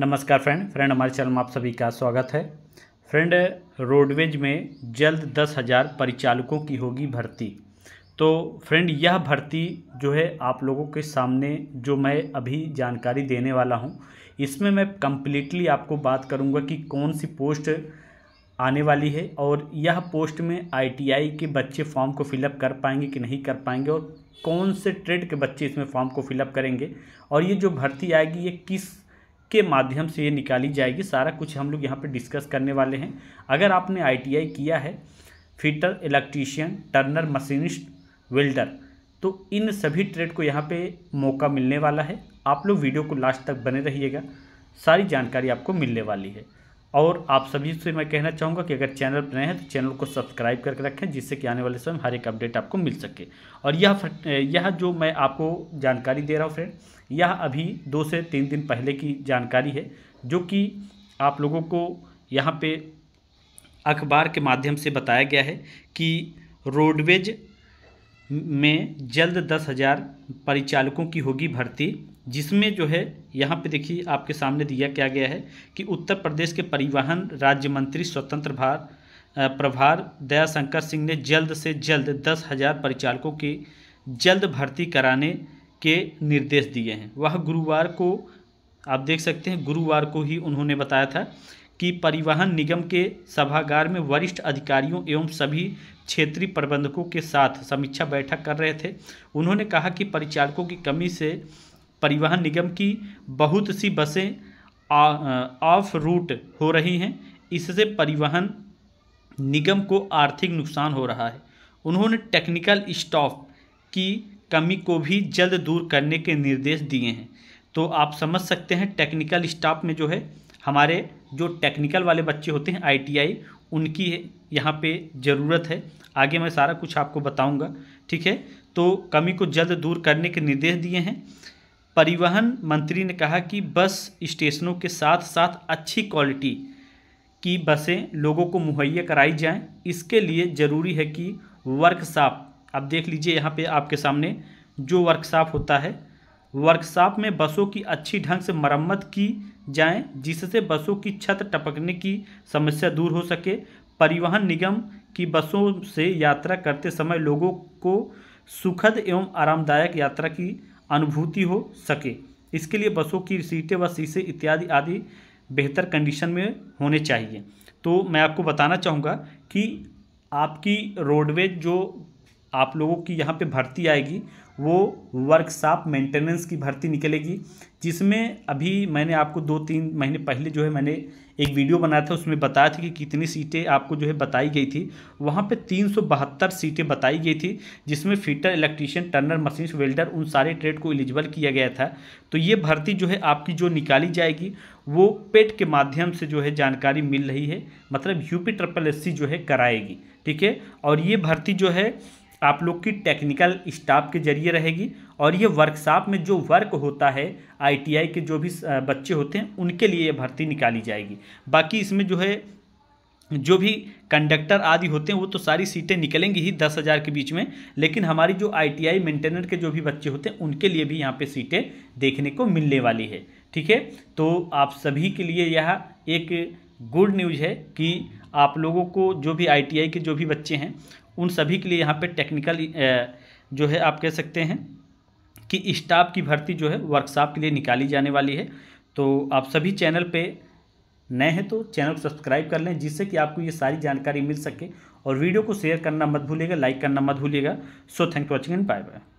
नमस्कार friend friend हमारे channel में आप सभी का स्वागत है फ्रेंड रोडवेज में जल्द दस हज़ार परिचालकों की होगी भर्ती तो फ्रेंड यह भर्ती जो है आप लोगों के सामने जो मैं अभी जानकारी देने वाला हूँ इसमें मैं कम्प्लीटली आपको बात करूँगा कि कौन सी पोस्ट आने वाली है और यह पोस्ट में आईटीआई के बच्चे फॉर्म को फिलअप कर पाएंगे कि नहीं कर पाएंगे और कौन से ट्रेड के बच्चे इसमें फॉर्म को फिलअप करेंगे और ये जो भर्ती आएगी ये किस के माध्यम से ये निकाली जाएगी सारा कुछ हम लोग यहाँ पे डिस्कस करने वाले हैं अगर आपने आईटीआई किया है fitter electrician turner machinist welder तो इन सभी ट्रेड को यहाँ पे मौका मिलने वाला है आप लोग वीडियो को लास्ट तक बने रहिएगा सारी जानकारी आपको मिलने वाली है और आप सभी से मैं कहना चाहूँगा कि अगर चैनल पर नए हैं तो चैनल को सब्सक्राइब करके रखें जिससे कि आने वाले समय हर एक अपडेट आपको मिल सके और यह यह जो मैं आपको जानकारी दे रहा हूँ फ्रेंड यह अभी दो से तीन दिन पहले की जानकारी है जो कि आप लोगों को यहाँ पे अखबार के माध्यम से बताया गया है कि रोडवेज में जल्द दस हज़ार परिचालकों की होगी भर्ती जिसमें जो है यहाँ पे देखिए आपके सामने दिया क्या गया है कि उत्तर प्रदेश के परिवहन राज्य मंत्री स्वतंत्र भार प्रभार दयाशंकर सिंह ने जल्द से जल्द दस हज़ार परिचालकों की जल्द भर्ती कराने के निर्देश दिए हैं वह गुरुवार को आप देख सकते हैं गुरुवार को ही उन्होंने बताया था कि परिवहन निगम के सभागार में वरिष्ठ अधिकारियों एवं सभी क्षेत्रीय प्रबंधकों के साथ समीक्षा बैठक कर रहे थे उन्होंने कहा कि परिचालकों की कमी से परिवहन निगम की बहुत सी बसें ऑफ रूट हो रही हैं इससे परिवहन निगम को आर्थिक नुकसान हो रहा है उन्होंने टेक्निकल स्टॉफ की कमी को भी जल्द दूर करने के निर्देश दिए हैं तो आप समझ सकते हैं टेक्निकल स्टाफ में जो है हमारे जो टेक्निकल वाले बच्चे होते हैं आईटीआई उनकी यहाँ पे ज़रूरत है आगे मैं सारा कुछ आपको बताऊंगा ठीक है तो कमी को जल्द दूर करने के निर्देश दिए हैं परिवहन मंत्री ने कहा कि बस स्टेशनों के साथ साथ अच्छी क्वालिटी की बसें लोगों को मुहैया कराई जाएं इसके लिए ज़रूरी है कि वर्कशॉप अब देख लीजिए यहाँ पे आपके सामने जो वर्कशॉप होता है वर्कशॉप में बसों की अच्छी ढंग से मरम्मत की जाए जिससे बसों की छत टपकने की समस्या दूर हो सके परिवहन निगम की बसों से यात्रा करते समय लोगों को सुखद एवं आरामदायक यात्रा की अनुभूति हो सके इसके लिए बसों की सीटें व शीशे इत्यादि आदि बेहतर कंडीशन में होने चाहिए तो मैं आपको बताना चाहूँगा कि आपकी रोडवेज जो आप लोगों की यहाँ पे भर्ती आएगी वो वर्कशॉप मेंटेनेंस की भर्ती निकलेगी जिसमें अभी मैंने आपको दो तीन महीने पहले जो है मैंने एक वीडियो बनाया था उसमें बताया था कि कितनी सीटें आपको जो है बताई गई थी वहाँ पे तीन सौ बहत्तर सीटें बताई गई थी जिसमें fitter electrician turner machine welder उन सारे ट्रेड को एलिजिबल किया गया था तो ये भर्ती जो है आपकी जो निकाली जाएगी वो पेट के माध्यम से जो है जानकारी मिल रही है मतलब यूपी ट्रिपल एस जो है कराएगी ठीक है और ये भर्ती जो है आप लोग की टेक्निकल स्टाफ के जरिए रहेगी और ये वर्कशॉप में जो वर्क होता है आईटीआई के जो भी बच्चे होते हैं उनके लिए ये भर्ती निकाली जाएगी बाकी इसमें जो है जो भी कंडक्टर आदि होते हैं वो तो सारी सीटें निकलेंगी ही दस हज़ार के बीच में लेकिन हमारी जो आईटीआई मेंटेनर के जो भी बच्चे होते हैं उनके लिए भी यहाँ पे सीटें देखने को मिलने वाली है ठीक है तो आप सभी के लिए यह एक गुड न्यूज़ है कि आप लोगों को जो भी आई के जो भी बच्चे हैं उन सभी के लिए यहाँ पे टेक्निकल जो है आप कह सकते हैं कि स्टाफ की भर्ती जो है वर्कशॉप के लिए निकाली जाने वाली है तो आप सभी चैनल पे नए हैं तो चैनल को सब्सक्राइब कर लें जिससे कि आपको ये सारी जानकारी मिल सके और वीडियो को शेयर करना मत भूलिएगा लाइक करना मत भूलिएगा so thank you watching and bye bye